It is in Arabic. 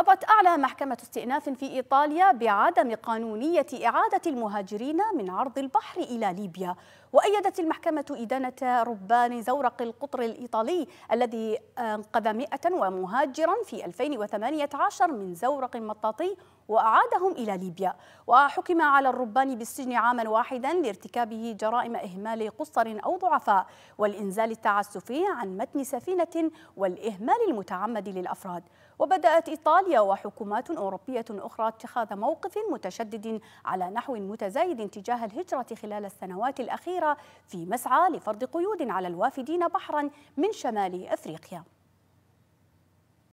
قضت أعلى محكمة استئناف في إيطاليا بعدم قانونية إعادة المهاجرين من عرض البحر إلى ليبيا وأيدت المحكمة إدانة ربان زورق القطر الإيطالي الذي أنقذ مئة ومهاجرا في 2018 من زورق مطاطي وأعادهم إلى ليبيا وحكم على الربان بالسجن عاما واحدا لارتكابه جرائم إهمال قصر أو ضعفاء والإنزال التعسفي عن متن سفينة والإهمال المتعمد للأفراد وبدأت إيطاليا وحكومات أوروبية أخرى اتخاذ موقف متشدد على نحو متزايد تجاه الهجرة خلال السنوات الأخيرة في مسعى لفرض قيود على الوافدين بحرا من شمال أفريقيا